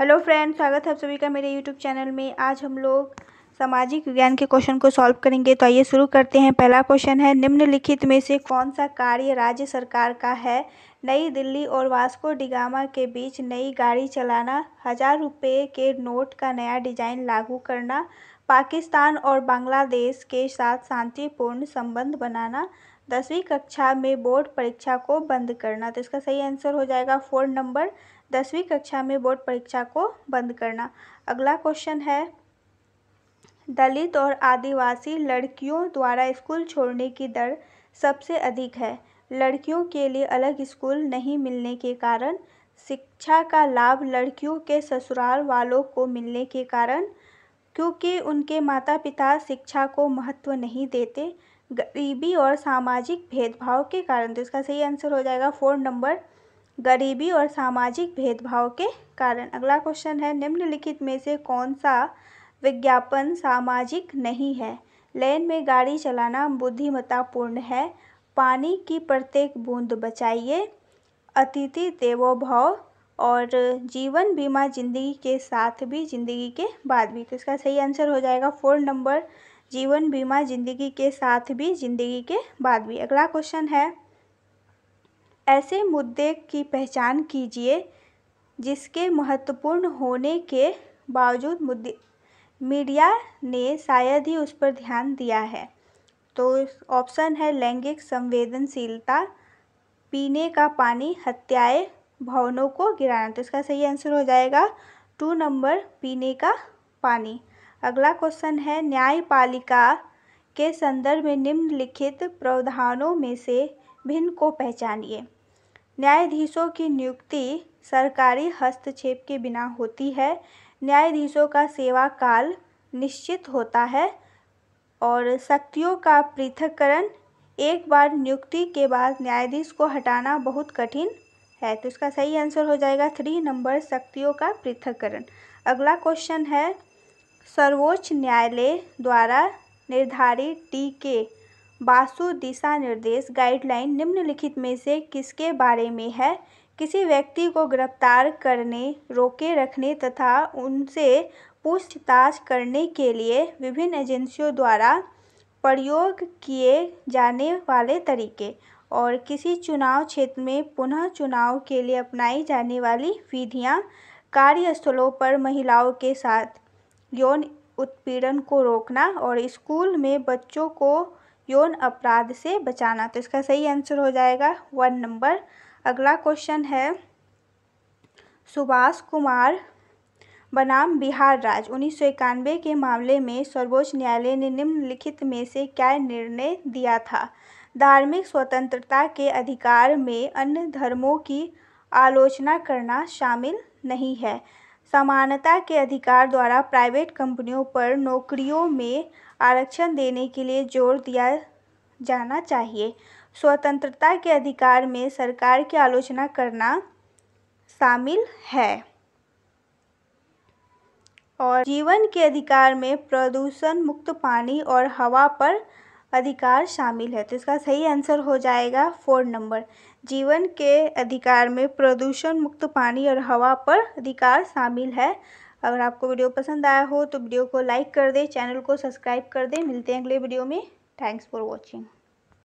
hello friend स्वागत है आप सभी का मेरे यूट्यूब चैनल में आज हम लोग सामाजिक विज्ञान के क्वेश्चन को सॉल्व करेंगे तो आइए शुरू करते हैं पहला क्वेश्चन है निम्नलिखित में से कौन सा कार्य राज्य सरकार का है नई दिल्ली और वास्को डिगामा के बीच नई गाड़ी चलाना हज़ार रुपये के नोट का नया डिजाइन लागू करना पाकिस्तान और बांग्लादेश के साथ शांतिपूर्ण संबंध बनाना दसवीं कक्षा में बोर्ड परीक्षा को बंद करना तो इसका सही आंसर हो जाएगा फोर नंबर दसवीं कक्षा में बोर्ड परीक्षा को बंद करना अगला क्वेश्चन है दलित और आदिवासी लड़कियों द्वारा स्कूल छोड़ने की दर सबसे अधिक है लड़कियों के लिए अलग स्कूल नहीं मिलने के कारण शिक्षा का लाभ लड़कियों के ससुराल वालों को मिलने के कारण क्योंकि उनके माता पिता शिक्षा को महत्व नहीं देते गरीबी और सामाजिक भेदभाव के कारण तो इसका सही आंसर हो जाएगा फोर नंबर गरीबी और सामाजिक भेदभाव के कारण अगला क्वेश्चन है निम्नलिखित में से कौन सा विज्ञापन सामाजिक नहीं है लेन में गाड़ी चलाना बुद्धिमत्तापूर्ण है पानी की प्रत्येक बूंद बचाइए अतिथि देवो भाव और जीवन बीमा जिंदगी के साथ भी जिंदगी के बाद भी तो इसका सही आंसर हो जाएगा फोर नंबर जीवन बीमा जिंदगी के साथ भी जिंदगी के बाद भी अगला क्वेश्चन है ऐसे मुद्दे की पहचान कीजिए जिसके महत्वपूर्ण होने के बावजूद मुद्दे मीडिया ने शायद ही उस पर ध्यान दिया है तो ऑप्शन है लैंगिक संवेदनशीलता पीने का पानी हत्याएं भवनों को गिराना तो इसका सही आंसर हो जाएगा टू नंबर पीने का पानी अगला क्वेश्चन है न्यायपालिका के संदर्भ में निम्नलिखित प्रावधानों में से भिन्न को पहचानिए न्यायाधीशों की नियुक्ति सरकारी हस्तक्षेप के बिना होती है न्यायाधीशों का सेवा काल निश्चित होता है और शक्तियों का पृथककरण एक बार नियुक्ति के बाद न्यायाधीश को हटाना बहुत कठिन है तो इसका सही आंसर हो जाएगा थ्री नंबर शक्तियों का पृथककरण अगला क्वेश्चन है सर्वोच्च न्यायालय द्वारा निर्धारित डी के वासु निर्देश गाइडलाइन निम्नलिखित में से किसके बारे में है किसी व्यक्ति को गिरफ्तार करने रोके रखने तथा उनसे पूछताछ करने के लिए विभिन्न एजेंसियों द्वारा प्रयोग किए जाने वाले तरीके और किसी चुनाव क्षेत्र में पुनः चुनाव के लिए अपनाई जाने वाली विधियाँ कार्यस्थलों पर महिलाओं के साथ यौन उत्पीड़न को रोकना और स्कूल में बच्चों को यौन अपराध से बचाना तो इसका सही आंसर हो जाएगा वन नंबर अगला क्वेश्चन है सुभाष कुमार बनाम बिहार राज्य उन्नीस सौ इक्यानवे के मामले में सर्वोच्च न्यायालय ने निम्नलिखित में से क्या निर्णय दिया था धार्मिक स्वतंत्रता के अधिकार में अन्य धर्मों की आलोचना करना शामिल नहीं है समानता के अधिकार द्वारा प्राइवेट कंपनियों पर नौकरियों में आरक्षण देने के लिए जोर दिया जाना चाहिए स्वतंत्रता के अधिकार में सरकार की आलोचना करना शामिल है और जीवन के अधिकार में प्रदूषण मुक्त पानी और हवा पर अधिकार शामिल है तो इसका सही आंसर हो जाएगा फोर नंबर जीवन के अधिकार में प्रदूषण मुक्त पानी और हवा पर अधिकार शामिल है अगर आपको वीडियो पसंद आया हो तो वीडियो को लाइक कर दें चैनल को सब्सक्राइब कर दें मिलते हैं अगले वीडियो में थैंक्स फॉर वॉचिंग